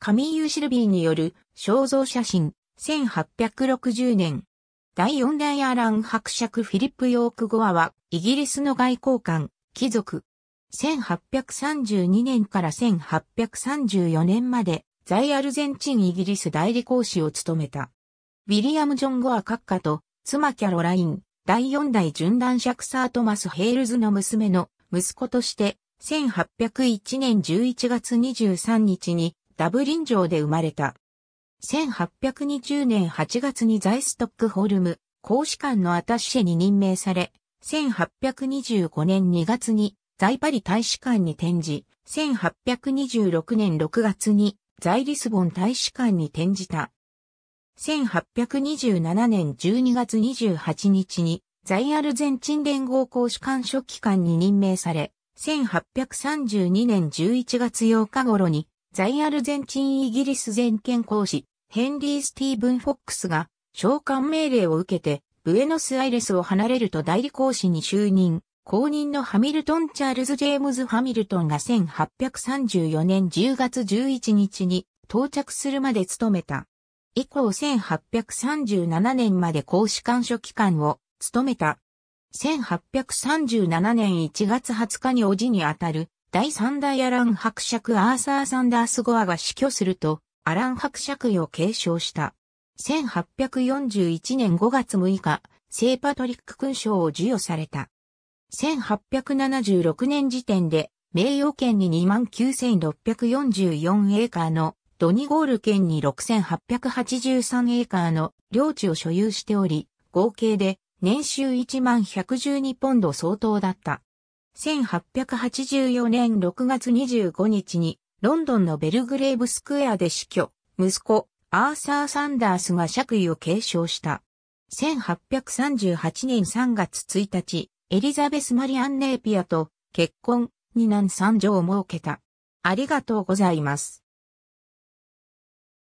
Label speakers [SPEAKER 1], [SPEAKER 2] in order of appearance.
[SPEAKER 1] カミーユ・シルビーによる肖像写真、1860年。第四代アラン伯爵フィリップ・ヨーク・ゴアは、イギリスの外交官、貴族。1832年から1834年まで、在アルゼンチンイギリス代理公使を務めた。ウィリアム・ジョン・ゴア閣下と、妻キャロライン、第四代準男爵サートマス・ヘールズの娘の息子として、1801年11月23日にダブリン城で生まれた。1820年8月に在ストックホルム公使館のアタッシェに任命され、1825年2月に在パリ大使館に展示、1826年6月に在リスボン大使館に展示た。1827年12月28日に在アルゼンチン連合公使館書記官に任命され、1832年11月8日頃に在アルゼンチンイギリス全権公使、ヘンリー・スティーブン・フォックスが、召喚命令を受けて、ブエノスアイレスを離れると代理公使に就任。公認のハミルトン・チャールズ・ジェームズ・ハミルトンが1834年10月11日に到着するまで務めた。以降1837年まで公使官書機関を務めた。1837年1月20日に叔父にあたる第三代アラン伯爵アーサー・サンダース・ゴアが死去すると、アラン伯爵位を継承した。1841年5月6日、聖パトリック勲章を授与された。1876年時点で、名誉権に29,644エーカーの、ドニゴール県に6,883エーカーの領地を所有しており、合計で年収1万112ポンド相当だった。1884年6月25日にロンドンのベルグレーブスクエアで死去、息子、アーサー・サンダースが爵位を継承した。1838年3月1日、エリザベス・マリアン・ネーピアと結婚、二男三女を設けた。ありがとうございます。